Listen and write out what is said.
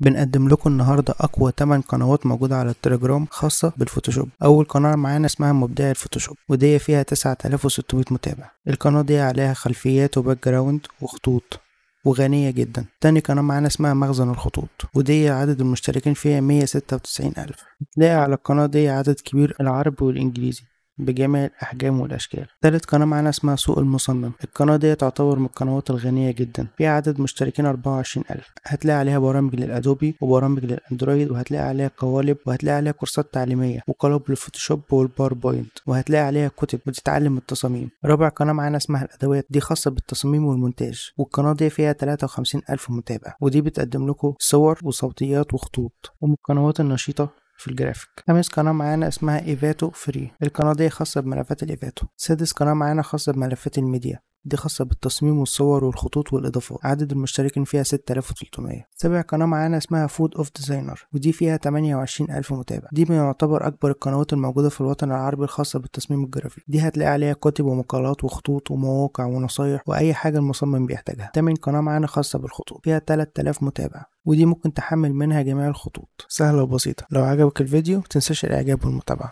بنقدم لكم النهارده اقوى 8 قنوات موجوده على التليجرام خاصه بالفوتوشوب اول قناه معانا اسمها مبدع الفوتوشوب ودي فيها 9600 متابع القناه دي عليها خلفيات وباك جراوند وخطوط وغنية جدا تاني قناة معانا اسمها مخزن الخطوط ودي عدد المشتركين فيها 196 ألف تلاقي على القناة دي عدد كبير العربي والإنجليزي بجميع الأحجام والأشكال ثالث قناة معانا اسمها سوق المصمم القناة دي تعتبر من القنوات الغنية جدا فيها عدد مشتركين 24000 هتلاقي عليها برامج للأدوبي وبرامج للأندرويد وهتلاقي عليها قوالب وهتلاقي عليها كورسات تعليمية وقالب للفوتوشوب والباوربوينت وهتلاقي عليها كتب وتتعلم التصاميم رابع قناة معانا اسمها الأدوات دي خاصة بالتصميم والمونتاج والقناة دي فيها 53000 متابع ودي بتقدم لكم صور وصوتيات وخطوط ومن القنوات النشيطة في الجرافيك خامس قناه معانا اسمها ايفاتو فري القناه دي خاصه بملفات الايفاتو سادس قناه معانا خاصه بملفات الميديا دي خاصة بالتصميم والصور والخطوط والإضافات عدد المشتركين فيها 6300 سابع قناة معانا اسمها فود أوف ديزاينر ودي فيها 28000 متابع دي ما يعتبر أكبر القنوات الموجودة في الوطن العربي الخاصة بالتصميم الجرافي دي هتلاقي عليها كتب ومقالات وخطوط ومواقع ونصايح وأي حاجة المصمم بيحتاجها تامن قناة معانا خاصة بالخطوط فيها 3000 متابع ودي ممكن تحمل منها جميع الخطوط سهلة وبسيطة لو عجبك الفيديو متنساش الإعجاب والمتابعة